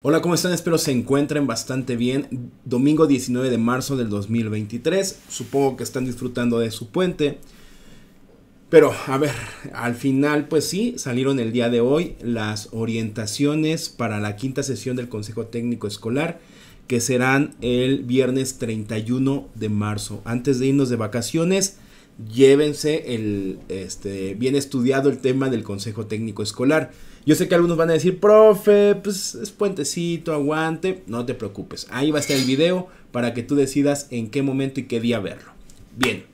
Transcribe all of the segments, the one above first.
Hola, ¿cómo están? Espero se encuentren bastante bien. Domingo 19 de marzo del 2023. Supongo que están disfrutando de su puente. Pero, a ver, al final, pues sí, salieron el día de hoy las orientaciones para la quinta sesión del Consejo Técnico Escolar, que serán el viernes 31 de marzo. Antes de irnos de vacaciones, llévense el, este, bien estudiado el tema del Consejo Técnico Escolar yo sé que algunos van a decir, profe, pues es puentecito, aguante. No te preocupes. Ahí va a estar el video para que tú decidas en qué momento y qué día verlo. Bien.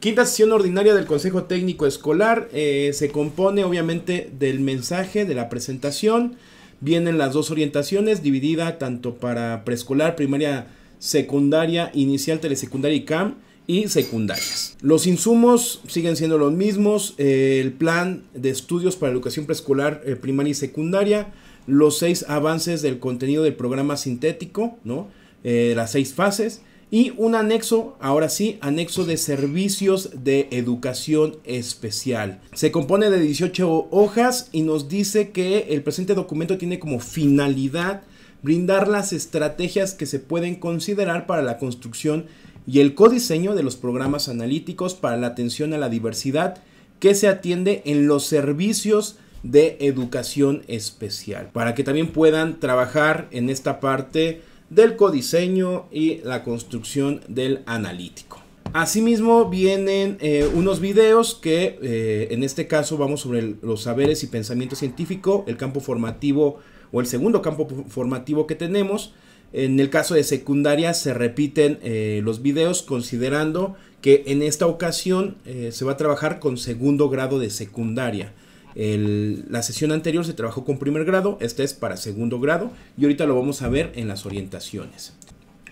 Quinta sesión ordinaria del Consejo Técnico Escolar. Eh, se compone obviamente del mensaje, de la presentación. Vienen las dos orientaciones, dividida tanto para preescolar, primaria, secundaria, inicial, telesecundaria y CAM y secundarias. Los insumos siguen siendo los mismos, eh, el plan de estudios para educación preescolar eh, primaria y secundaria, los seis avances del contenido del programa sintético, ¿no? Eh, las seis fases, y un anexo, ahora sí, anexo de servicios de educación especial. Se compone de 18 hojas y nos dice que el presente documento tiene como finalidad brindar las estrategias que se pueden considerar para la construcción y el codiseño de los programas analíticos para la atención a la diversidad que se atiende en los servicios de educación especial, para que también puedan trabajar en esta parte del codiseño y la construcción del analítico. Asimismo vienen eh, unos videos que eh, en este caso vamos sobre los saberes y pensamiento científico, el campo formativo o el segundo campo formativo que tenemos en el caso de secundaria se repiten eh, los videos considerando que en esta ocasión eh, se va a trabajar con segundo grado de secundaria. la sesión anterior se trabajó con primer grado, esta es para segundo grado y ahorita lo vamos a ver en las orientaciones.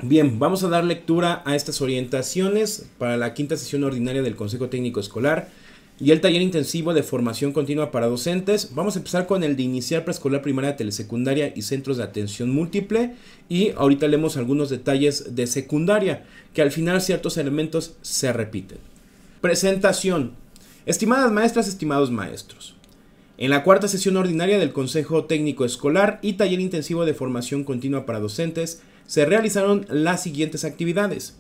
Bien, vamos a dar lectura a estas orientaciones para la quinta sesión ordinaria del Consejo Técnico Escolar y el taller intensivo de formación continua para docentes. Vamos a empezar con el de iniciar preescolar, primaria, telesecundaria y centros de atención múltiple. Y ahorita leemos algunos detalles de secundaria, que al final ciertos elementos se repiten. Presentación. Estimadas maestras, estimados maestros. En la cuarta sesión ordinaria del Consejo Técnico Escolar y Taller Intensivo de Formación Continua para Docentes, se realizaron las siguientes actividades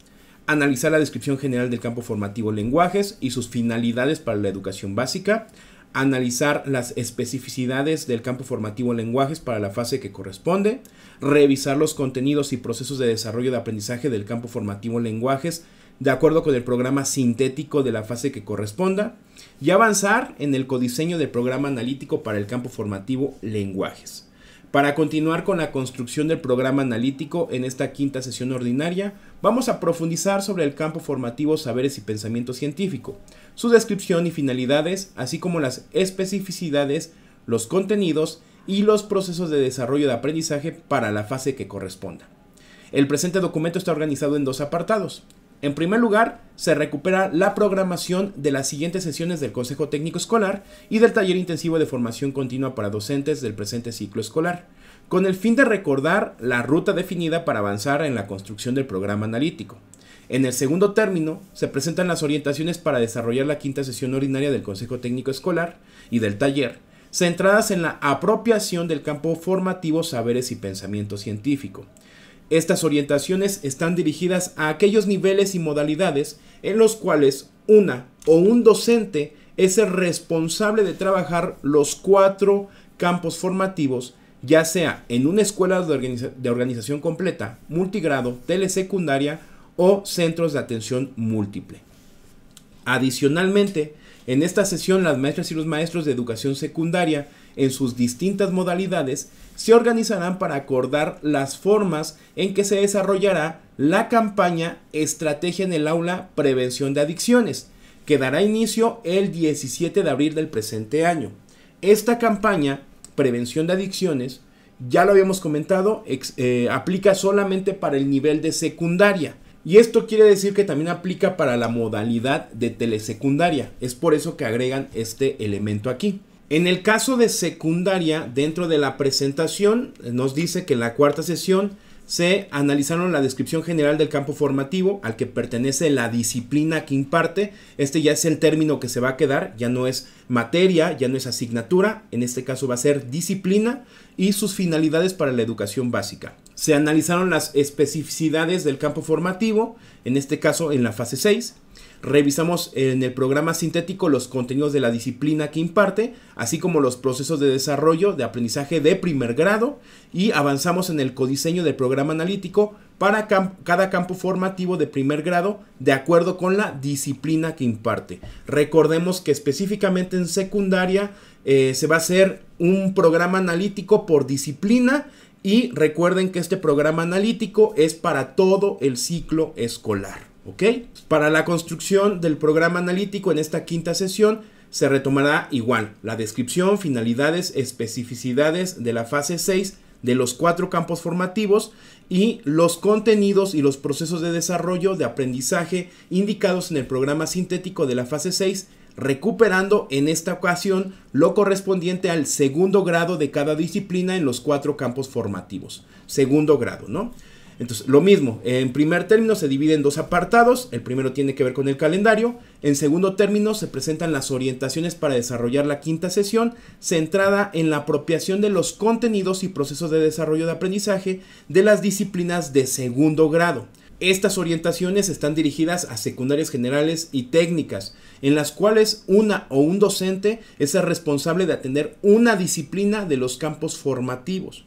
analizar la descripción general del campo formativo lenguajes y sus finalidades para la educación básica, analizar las especificidades del campo formativo lenguajes para la fase que corresponde, revisar los contenidos y procesos de desarrollo de aprendizaje del campo formativo lenguajes de acuerdo con el programa sintético de la fase que corresponda y avanzar en el codiseño del programa analítico para el campo formativo lenguajes. Para continuar con la construcción del programa analítico en esta quinta sesión ordinaria, vamos a profundizar sobre el campo formativo saberes y pensamiento científico, su descripción y finalidades, así como las especificidades, los contenidos y los procesos de desarrollo de aprendizaje para la fase que corresponda. El presente documento está organizado en dos apartados. En primer lugar, se recupera la programación de las siguientes sesiones del Consejo Técnico Escolar y del Taller Intensivo de Formación Continua para Docentes del presente ciclo escolar, con el fin de recordar la ruta definida para avanzar en la construcción del programa analítico. En el segundo término, se presentan las orientaciones para desarrollar la quinta sesión ordinaria del Consejo Técnico Escolar y del taller, centradas en la apropiación del campo formativo saberes y pensamiento científico. Estas orientaciones están dirigidas a aquellos niveles y modalidades en los cuales una o un docente es el responsable de trabajar los cuatro campos formativos, ya sea en una escuela de, organización completa, multigrado, telesecundaria o centros de atención múltiple. Adicionalmente, en esta sesión las maestras y los maestros de educación secundaria en sus distintas modalidades, se organizarán para acordar las formas en que se desarrollará la campaña Estrategia en el Aula Prevención de Adicciones, que dará inicio el 17 de abril del presente año. Esta campaña, Prevención de Adicciones, ya lo habíamos comentado, eh, aplica solamente para el nivel de secundaria. Y esto quiere decir que también aplica para la modalidad de telesecundaria. Es por eso que agregan este elemento aquí. En el caso de secundaria, dentro de la presentación, nos dice que en la cuarta sesión se analizaron la descripción general del campo formativo al que pertenece la disciplina que imparte. Este ya es el término que se va a quedar, ya no es materia, ya no es asignatura, en este caso va a ser disciplina y sus finalidades para la educación básica. Se analizaron las especificidades del campo formativo, en este caso en la fase 6, Revisamos en el programa sintético los contenidos de la disciplina que imparte, así como los procesos de desarrollo de aprendizaje de primer grado y avanzamos en el codiseño del programa analítico para cada campo formativo de primer grado de acuerdo con la disciplina que imparte. Recordemos que específicamente en secundaria eh, se va a hacer un programa analítico por disciplina y recuerden que este programa analítico es para todo el ciclo escolar. Para la construcción del programa analítico en esta quinta sesión se retomará igual la descripción, finalidades, especificidades de la fase 6 de los cuatro campos formativos y los contenidos y los procesos de desarrollo de aprendizaje indicados en el programa sintético de la fase 6 recuperando en esta ocasión lo correspondiente al segundo grado de cada disciplina en los cuatro campos formativos. Segundo grado, ¿no? Entonces, lo mismo, en primer término se divide en dos apartados, el primero tiene que ver con el calendario, en segundo término se presentan las orientaciones para desarrollar la quinta sesión, centrada en la apropiación de los contenidos y procesos de desarrollo de aprendizaje de las disciplinas de segundo grado. Estas orientaciones están dirigidas a secundarias generales y técnicas, en las cuales una o un docente es el responsable de atender una disciplina de los campos formativos.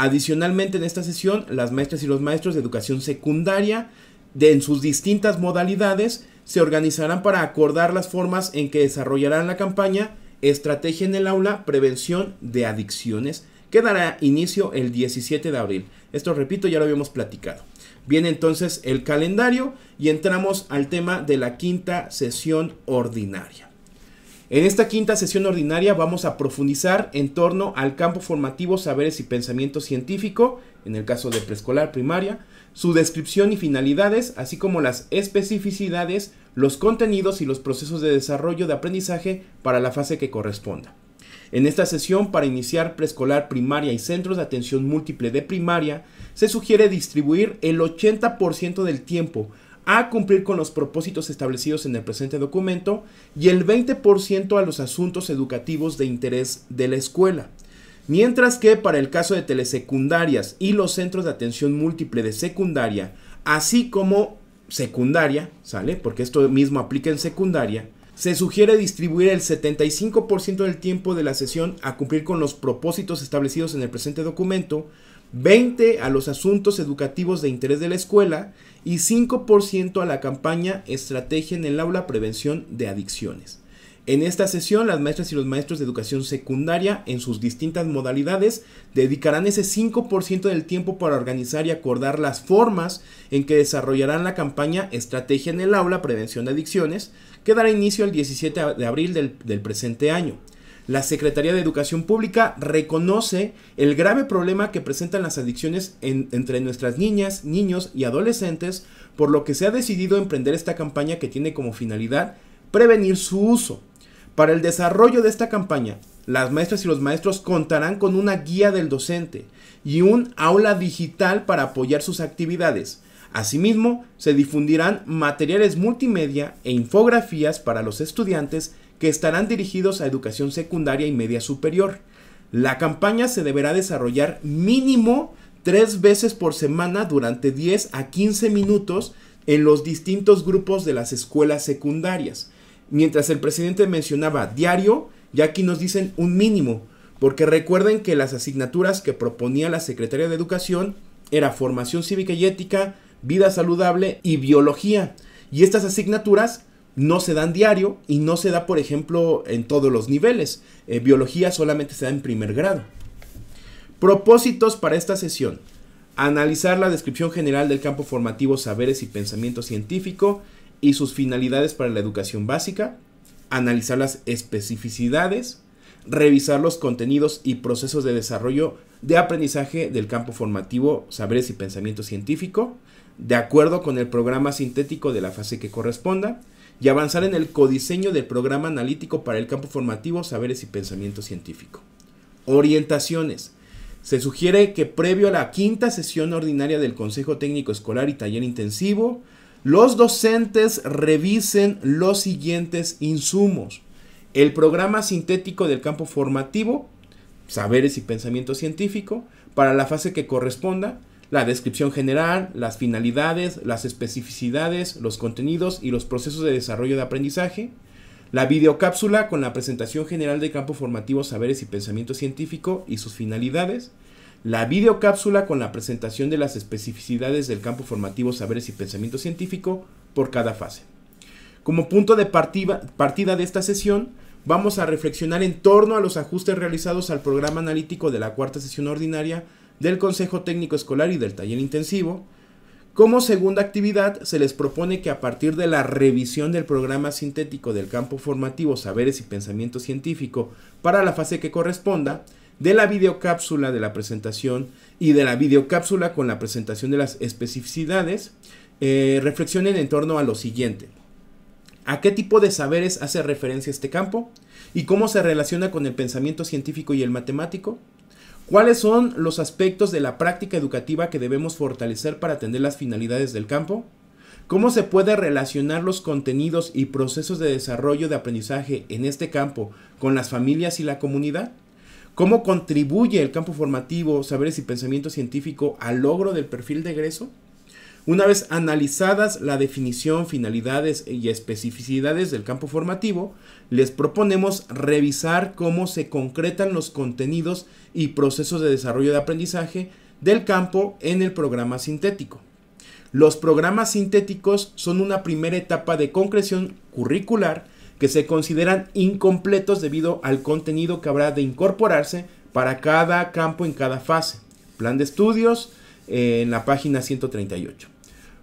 Adicionalmente en esta sesión, las maestras y los maestros de educación secundaria, de, en sus distintas modalidades, se organizarán para acordar las formas en que desarrollarán la campaña Estrategia en el aula, prevención de adicciones, que dará inicio el 17 de abril. Esto, repito, ya lo habíamos platicado. Viene entonces el calendario y entramos al tema de la quinta sesión ordinaria. En esta quinta sesión ordinaria vamos a profundizar en torno al campo formativo saberes y pensamiento científico, en el caso de preescolar primaria, su descripción y finalidades, así como las especificidades, los contenidos y los procesos de desarrollo de aprendizaje para la fase que corresponda. En esta sesión, para iniciar preescolar primaria y centros de atención múltiple de primaria, se sugiere distribuir el 80% del tiempo a cumplir con los propósitos establecidos en el presente documento y el 20% a los asuntos educativos de interés de la escuela. Mientras que para el caso de telesecundarias y los centros de atención múltiple de secundaria, así como secundaria, ¿sale? Porque esto mismo aplica en secundaria, se sugiere distribuir el 75% del tiempo de la sesión a cumplir con los propósitos establecidos en el presente documento, 20 a los asuntos educativos de interés de la escuela y 5% a la campaña Estrategia en el aula Prevención de Adicciones. En esta sesión, las maestras y los maestros de educación secundaria, en sus distintas modalidades, dedicarán ese 5% del tiempo para organizar y acordar las formas en que desarrollarán la campaña Estrategia en el aula Prevención de Adicciones, que dará inicio el 17 de abril del, del presente año la Secretaría de Educación Pública reconoce el grave problema que presentan las adicciones entre nuestras niñas, niños y adolescentes, por lo que se ha decidido emprender esta campaña que tiene como finalidad prevenir su uso. Para el desarrollo de esta campaña, las maestras y los maestros contarán con una guía del docente y un aula digital para apoyar sus actividades. Asimismo, se difundirán materiales multimedia e infografías para los estudiantes que estarán dirigidos a educación secundaria y media superior. La campaña se deberá desarrollar mínimo tres veces por semana durante 10 a 15 minutos en los distintos grupos de las escuelas secundarias. Mientras el presidente mencionaba diario, ya aquí nos dicen un mínimo, porque recuerden que las asignaturas que proponía la Secretaría de Educación era formación cívica y ética, vida saludable y biología. Y estas asignaturas no se dan diario y no se da, por ejemplo, en todos los niveles. Eh, biología solamente se da en primer grado. Propósitos para esta sesión. Analizar la descripción general del campo formativo saberes y pensamiento científico y sus finalidades para la educación básica. Analizar las especificidades. Revisar los contenidos y procesos de desarrollo de aprendizaje del campo formativo saberes y pensamiento científico de acuerdo con el programa sintético de la fase que corresponda y avanzar en el codiseño del programa analítico para el campo formativo, saberes y pensamiento científico. Orientaciones. Se sugiere que previo a la quinta sesión ordinaria del Consejo Técnico Escolar y Taller Intensivo, los docentes revisen los siguientes insumos. El programa sintético del campo formativo, saberes y pensamiento científico, para la fase que corresponda, la descripción general, las finalidades, las especificidades, los contenidos y los procesos de desarrollo de aprendizaje, la videocápsula con la presentación general del campo formativo saberes y pensamiento científico y sus finalidades, la videocápsula con la presentación de las especificidades del campo formativo saberes y pensamiento científico por cada fase. Como punto de partida, de esta sesión, vamos a reflexionar en torno a los ajustes realizados al programa analítico de la cuarta sesión ordinaria del Consejo Técnico Escolar y del Taller Intensivo. Como segunda actividad, se les propone que a partir de la revisión del programa sintético del campo formativo Saberes y Pensamiento Científico para la fase que corresponda, de la videocápsula de la presentación y de la videocápsula con la presentación de las especificidades, eh, reflexionen en torno a lo siguiente. ¿A qué tipo de saberes hace referencia este campo? ¿Y cómo se relaciona con el pensamiento científico y el matemático? ¿Cuáles son los aspectos de la práctica educativa que debemos fortalecer para atender las finalidades del campo? ¿Cómo se puede relacionar los contenidos y procesos de desarrollo de aprendizaje en este campo con las familias y la comunidad? ¿Cómo contribuye el campo formativo, saberes y pensamiento científico al logro del perfil de egreso? Una vez analizadas la definición, finalidades y especificidades del campo formativo, les proponemos revisar cómo se concretan los contenidos y procesos de desarrollo de aprendizaje del campo en el programa sintético. Los programas sintéticos son una primera etapa de concreción curricular que se consideran incompletos debido al contenido que habrá de incorporarse para cada campo en cada fase. Plan de estudios, en la página 138.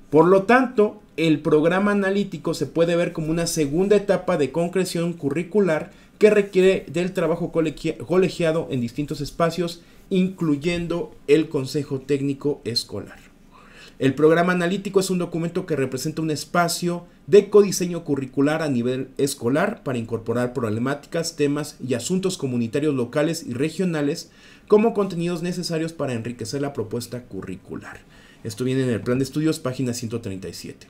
Por lo tanto, el programa analítico se puede ver como una segunda etapa de concreción curricular que requiere del trabajo colegiado en distintos espacios, incluyendo el Consejo Técnico Escolar. El programa analítico es un documento que representa un espacio de codiseño curricular a nivel escolar para incorporar problemáticas, temas y asuntos comunitarios locales y regionales como contenidos necesarios para enriquecer la propuesta curricular. Esto viene en el plan de estudios, página 137.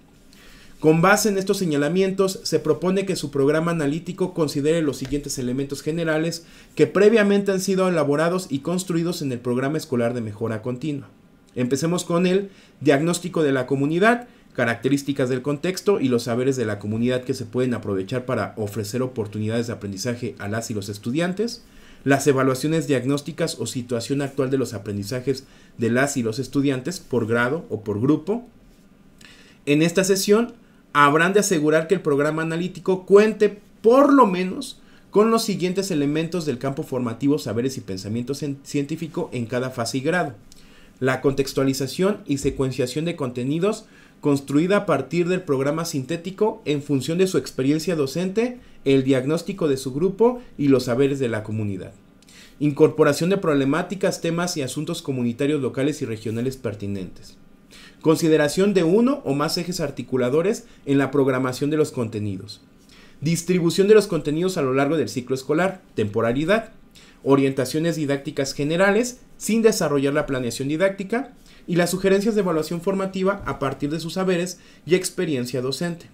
Con base en estos señalamientos, se propone que su programa analítico considere los siguientes elementos generales que previamente han sido elaborados y construidos en el programa escolar de mejora continua. Empecemos con el diagnóstico de la comunidad, características del contexto y los saberes de la comunidad que se pueden aprovechar para ofrecer oportunidades de aprendizaje a las y los estudiantes, las evaluaciones diagnósticas o situación actual de los aprendizajes de las y los estudiantes por grado o por grupo. En esta sesión habrán de asegurar que el programa analítico cuente por lo menos con los siguientes elementos del campo formativo, saberes y pensamiento científico en cada fase y grado. La contextualización y secuenciación de contenidos construida a partir del programa sintético en función de su experiencia docente, el diagnóstico de su grupo y los saberes de la comunidad. Incorporación de problemáticas, temas y asuntos comunitarios locales y regionales pertinentes. Consideración de uno o más ejes articuladores en la programación de los contenidos. Distribución de los contenidos a lo largo del ciclo escolar. Temporalidad. Orientaciones didácticas generales sin desarrollar la planeación didáctica y las sugerencias de evaluación formativa a partir de sus saberes y experiencia docente.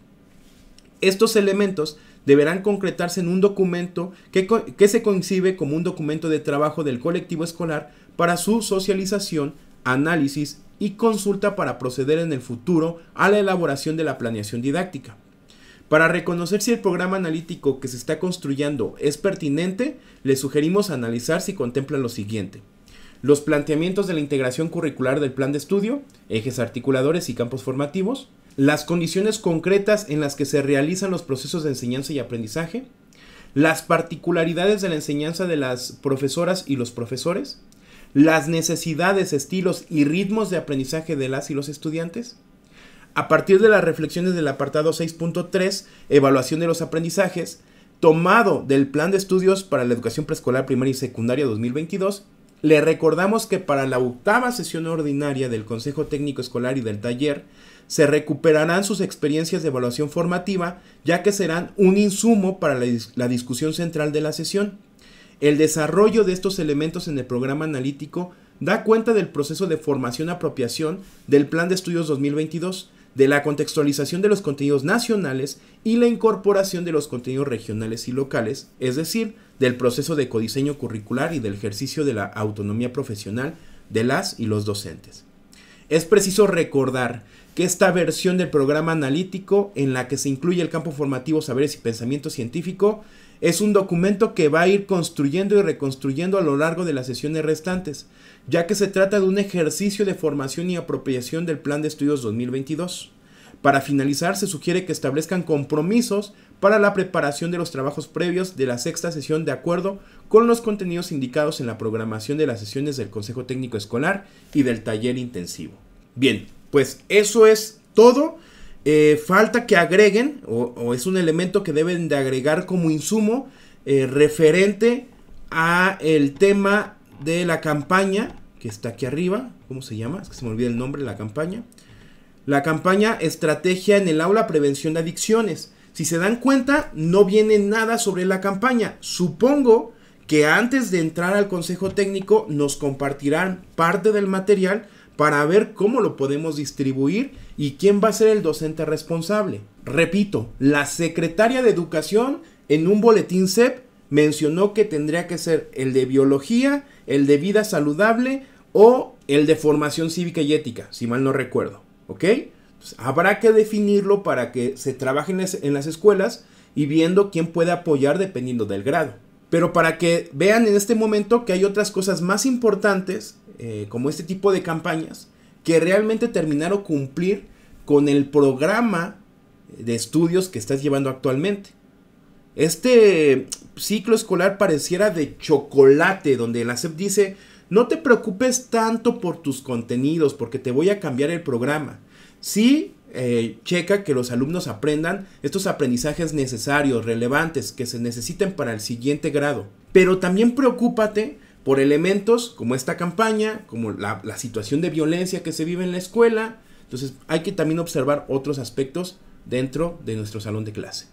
Estos elementos deberán concretarse en un documento que, se concibe como un documento de trabajo del colectivo escolar para su socialización, análisis y consulta para proceder en el futuro a la elaboración de la planeación didáctica. Para reconocer si el programa analítico que se está construyendo es pertinente, le sugerimos analizar si contempla lo siguiente los planteamientos de la integración curricular del plan de estudio, ejes articuladores y campos formativos, las condiciones concretas en las que se realizan los procesos de enseñanza y aprendizaje, las particularidades de la enseñanza de las profesoras y los profesores, las necesidades, estilos y ritmos de aprendizaje de las y los estudiantes. A partir de las reflexiones del apartado 6.3, evaluación de los aprendizajes, tomado del Plan de Estudios para la Educación Preescolar Primaria y Secundaria 2022, le recordamos que para la octava sesión ordinaria del Consejo Técnico Escolar y del taller, se recuperarán sus experiencias de evaluación formativa, ya que serán un insumo para la, discusión central de la sesión. El desarrollo de estos elementos en el programa analítico da cuenta del proceso de formación-apropiación del Plan de Estudios 2022, de la contextualización de los contenidos nacionales y la incorporación de los contenidos regionales y locales, es decir, del proceso de codiseño curricular y del ejercicio de la autonomía profesional de las y los docentes. Es preciso recordar que esta versión del programa analítico en la que se incluye el campo formativo saberes y pensamiento científico es un documento que va a ir construyendo y reconstruyendo a lo largo de las sesiones restantes, ya que se trata de un ejercicio de formación y apropiación del Plan de Estudios 2022. Para finalizar, se sugiere que establezcan compromisos para la preparación de los trabajos previos de la sexta sesión de acuerdo con los contenidos indicados en la programación de las sesiones del Consejo Técnico Escolar y del taller intensivo. Bien, pues eso es todo. Eh, falta que agreguen, o, es un elemento que deben de agregar como insumo eh, referente a el tema de la campaña, que está aquí arriba, ¿cómo se llama? Es que se me olvida el nombre de la campaña. La campaña Estrategia en el aula Prevención de Adicciones. Si se dan cuenta, no viene nada sobre la campaña. Supongo que antes de entrar al Consejo Técnico nos compartirán parte del material para ver cómo lo podemos distribuir y quién va a ser el docente responsable. Repito, la secretaria de Educación en un boletín CEP mencionó que tendría que ser el de biología, el de vida saludable o el de formación cívica y ética, si mal no recuerdo. ¿Ok? habrá que definirlo para que se trabaje en las escuelas y viendo quién puede apoyar dependiendo del grado. Pero para que vean en este momento que hay otras cosas más importantes, eh, como este tipo de campañas, que realmente terminaron cumplir con el programa de estudios que estás llevando actualmente. Este ciclo escolar pareciera de chocolate, donde la SEP dice, no te preocupes tanto por tus contenidos porque te voy a cambiar el programa. Sí, eh, checa que los alumnos aprendan estos aprendizajes necesarios, relevantes, que se necesiten para el siguiente grado. Pero también preocúpate por elementos como esta campaña, como la situación de violencia que se vive en la escuela. Entonces hay que también observar otros aspectos dentro de nuestro salón de clase.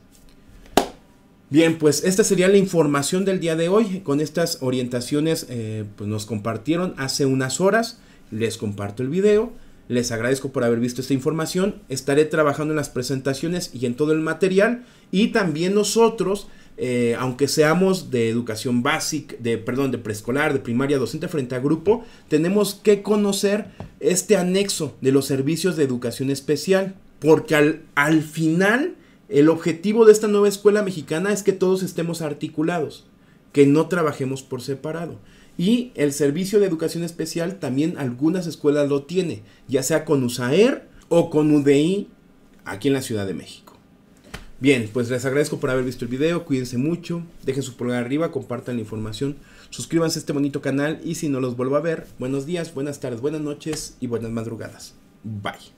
Bien, pues esta sería la información del día de hoy. Con estas orientaciones eh, pues nos compartieron hace unas horas. Les comparto el video. Les agradezco por haber visto esta información. Estaré trabajando en las presentaciones y en todo el material. Y también nosotros, eh, aunque seamos de educación básica, de perdón, de preescolar, de primaria, docente frente a grupo, tenemos que conocer este anexo de los servicios de educación especial. Porque al, al final el objetivo de esta nueva escuela mexicana es que todos estemos articulados, que no trabajemos por separado. Y el servicio de educación especial también algunas escuelas lo tiene, ya sea con USAER o con UDI aquí en la Ciudad de México. Bien, pues les agradezco por haber visto el video, cuídense mucho, dejen su pulgar arriba, compartan la información, suscríbanse a este bonito canal y si no los vuelvo a ver, buenos días, buenas tardes, buenas noches y buenas madrugadas. Bye.